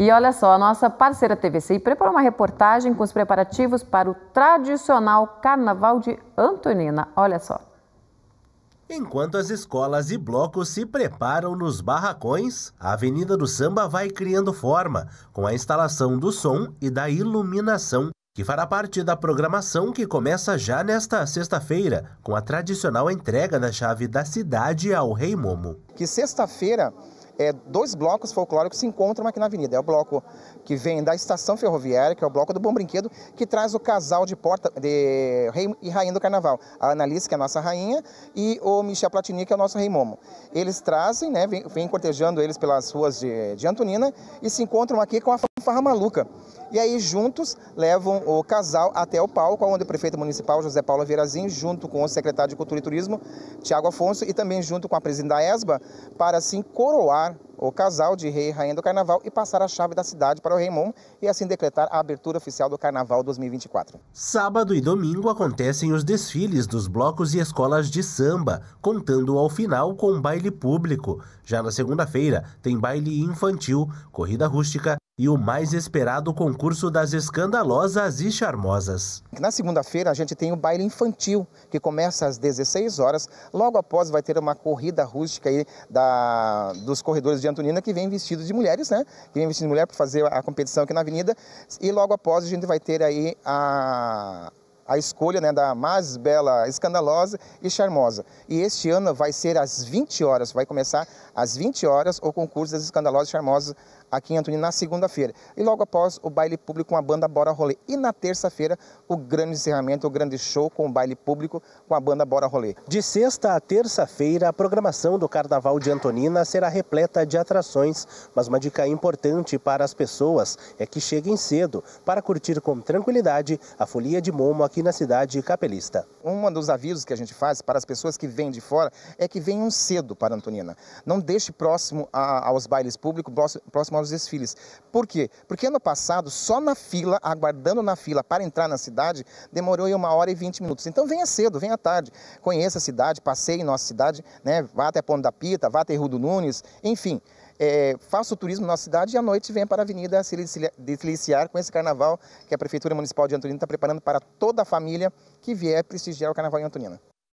E olha só, a nossa parceira TVCI preparou uma reportagem com os preparativos para o tradicional Carnaval de Antonina. Olha só. Enquanto as escolas e blocos se preparam nos barracões, a Avenida do Samba vai criando forma, com a instalação do som e da iluminação, que fará parte da programação que começa já nesta sexta-feira, com a tradicional entrega da chave da cidade ao Rei Momo. Que sexta-feira é, dois blocos folclóricos se encontram aqui na avenida. É o bloco que vem da estação ferroviária, que é o bloco do Bom Brinquedo, que traz o casal de porta de rei e rainha do carnaval. A Annalise, que é a nossa rainha, e o Michel Platini, que é o nosso rei momo. Eles trazem, né, vêm, cortejando eles pelas ruas de, de Antonina e se encontram aqui com a fanfarra maluca. E aí, juntos, levam o casal até o palco, onde o prefeito municipal, José Paulo Vieirazinho, junto com o secretário de Cultura e Turismo, Tiago Afonso, e também junto com a presidente da ESBA, para assim coroar o casal de rei e rainha do carnaval e passar a chave da cidade para o Raimon e assim decretar a abertura oficial do carnaval 2024. Sábado e domingo acontecem os desfiles dos blocos e escolas de samba, contando ao final com baile público. Já na segunda-feira tem baile infantil, corrida rústica e o mais esperado concurso concurso das escandalosas e charmosas. Na segunda-feira a gente tem o baile infantil, que começa às 16 horas. Logo após vai ter uma corrida rústica aí da, dos corredores de Antonina, que vem vestido de mulheres, né? Que vem vestido de mulher para fazer a competição aqui na avenida. E logo após a gente vai ter aí a, a escolha né, da mais bela, escandalosa e charmosa. E este ano vai ser às 20 horas, vai começar às 20 horas o concurso das escandalosas e charmosas aqui em Antonina na segunda-feira. E logo após o baile público com a banda Bora Rolê. E na terça-feira o grande encerramento, o grande show com o baile público com a banda Bora Rolê. De sexta a terça-feira, a programação do Carnaval de Antonina será repleta de atrações, mas uma dica importante para as pessoas é que cheguem cedo para curtir com tranquilidade a folia de Momo aqui aqui na cidade Capelista. Um dos avisos que a gente faz para as pessoas que vêm de fora é que venham cedo para Antonina. Não deixe próximo a, aos bailes públicos, próximo aos desfiles. Por quê? Porque ano passado, só na fila, aguardando na fila para entrar na cidade, demorou aí uma hora e vinte minutos. Então venha cedo, venha tarde, conheça a cidade, passeie em nossa cidade, né? vá até Ponte da Pita, vá até Rio do Nunes, enfim é, faça o turismo na nossa cidade e à noite venha para a avenida se deliciar com esse carnaval que a Prefeitura Municipal de Antonina está preparando para toda a família que vier prestigiar o Carnaval em Antonina.